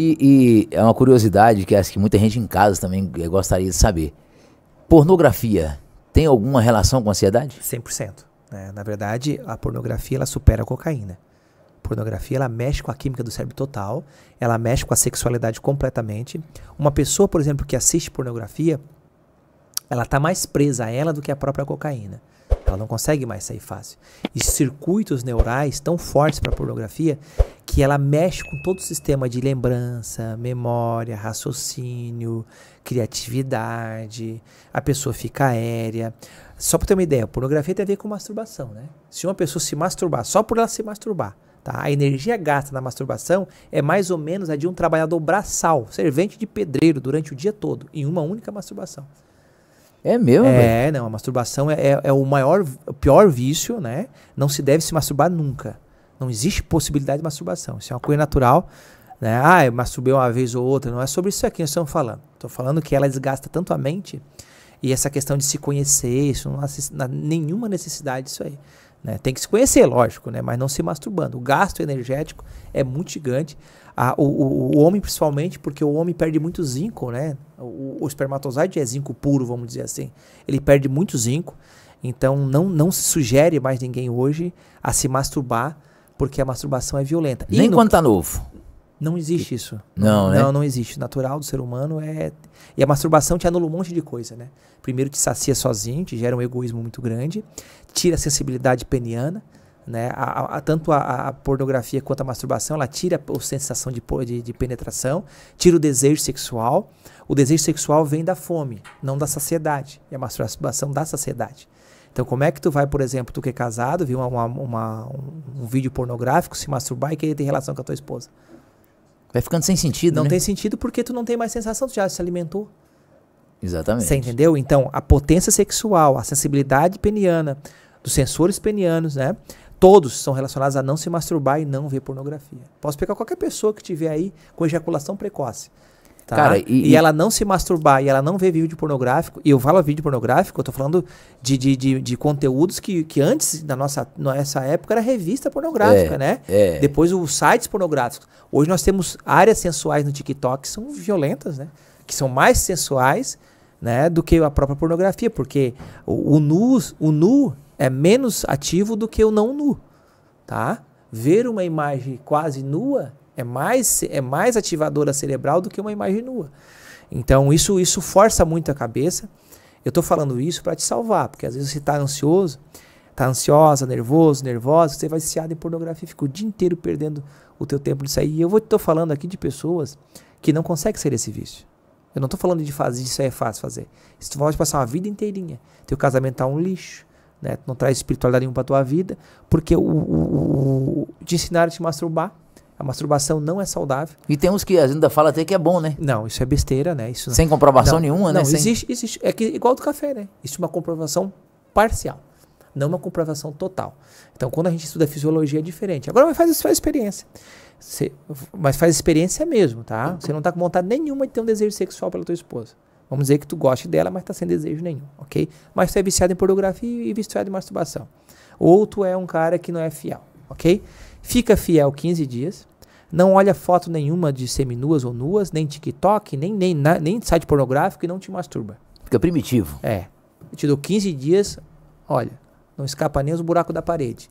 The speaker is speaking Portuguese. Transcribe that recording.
E, e, é uma curiosidade que acho que muita gente em casa também gostaria de saber. Pornografia tem alguma relação com ansiedade? 100%. Né? Na verdade, a pornografia ela supera a cocaína. pornografia ela mexe com a química do cérebro total, ela mexe com a sexualidade completamente. Uma pessoa, por exemplo, que assiste pornografia, ela está mais presa a ela do que a própria cocaína. Ela não consegue mais sair fácil. E circuitos neurais tão fortes para a pornografia que ela mexe com todo o sistema de lembrança, memória, raciocínio, criatividade, a pessoa fica aérea. Só para ter uma ideia, pornografia tem a ver com masturbação, né? Se uma pessoa se masturbar só por ela se masturbar, tá? A energia gasta na masturbação é mais ou menos a de um trabalhador braçal, servente de pedreiro durante o dia todo, em uma única masturbação. É mesmo? É, véio? não, a masturbação é, é, é o maior, o pior vício, né? Não se deve se masturbar nunca. Não existe possibilidade de masturbação. Isso é uma coisa natural. Né? Ah, eu masturbei uma vez ou outra. Não é sobre isso aqui que estamos falando. Estou falando que ela desgasta tanto a mente e essa questão de se conhecer, isso não há nenhuma necessidade disso aí. Né? Tem que se conhecer, lógico, né? mas não se masturbando. O gasto energético é muito gigante. Ah, o, o, o, homem, principalmente, porque o homem perde muito zinco, né? O, o espermatozoide é zinco puro, vamos dizer assim. Ele perde muito zinco. Então, não, não se sugere mais ninguém hoje a se masturbar porque a masturbação é violenta. Nem e no... quando tá novo. Não existe isso. Não, não, né? Não, não existe. Natural do ser humano é. E a masturbação te anula um monte de coisa, né? Primeiro te sacia sozinho, te gera um egoísmo muito grande, tira a sensibilidade peniana, né? A, a, tanto a, a, pornografia quanto a masturbação, ela tira a sensação de, de, de penetração, tira o desejo sexual. O desejo sexual vem da fome, não da saciedade. E a masturbação da saciedade. Então, como é que tu vai, por exemplo, tu que é casado, viu uma, uma, um, um vídeo pornográfico, se masturbar e querer ter relação com a tua esposa? Vai ficando sem sentido, Não né? tem sentido porque tu não tem mais sensação, tu já se alimentou. Exatamente. Você entendeu? Então, a potência sexual, a sensibilidade peniana, dos sensores penianos, né? Todos são relacionados a não se masturbar e não ver pornografia. Posso pegar qualquer pessoa que tiver aí com ejaculação precoce. Tá? Cara, e, e, ela não se masturbar e ela não ver vídeo pornográfico, e eu falo vídeo pornográfico, eu tô falando de, de, de, de conteúdos que, que antes, na nossa, nessa época, era revista pornográfica, é, né? É. Depois os sites pornográficos. Hoje nós temos áreas sensuais no TikTok que são violentas, né? Que são mais sensuais né, do que a própria pornografia, porque o, o, nu, o nu é menos ativo do que o não nu, tá? Ver uma imagem quase nua é mais, é mais ativadora cerebral do que uma imagem nua. Então, isso, isso força muito a cabeça. Eu estou falando isso para te salvar, porque às vezes você está ansioso, está ansiosa, nervoso, nervosa, você vai viciado em pornografia, e fica o dia inteiro perdendo o teu tempo nisso aí. E eu estou falando aqui de pessoas que não conseguem ser esse vício. Eu não estou falando de fazer isso aí é fácil fazer. Isso tu pode passar uma vida inteirinha. Teu casamento está um lixo, né? Tu não traz espiritualidade nenhuma para tua vida, porque o, o, o, te ensinaram a te masturbar, a masturbação não é saudável. E tem uns que ainda fala até que é bom, né? Não, isso é besteira, né? Isso Sem comprovação não, nenhuma, não, né? Não, existe, existe. É que, igual do café, né? Existe uma comprovação parcial, não uma comprovação total. Então, quando a gente estuda fisiologia, é diferente. Agora, faz, faz experiência. Você, mas faz experiência mesmo, tá? Você não está com vontade nenhuma de ter um desejo sexual pela tua esposa. Vamos dizer que tu goste dela, mas está sem desejo nenhum, ok? Mas tu é viciado em pornografia e viciado em masturbação. Ou tu é um cara que não é fiel, ok? Fica fiel 15 dias. Não olha foto nenhuma de seminuas ou nuas, nem TikTok, nem, nem, nem site pornográfico e não te masturba. Fica primitivo. É. Eu te dou 15 dias, olha, não escapa nem os buracos da parede.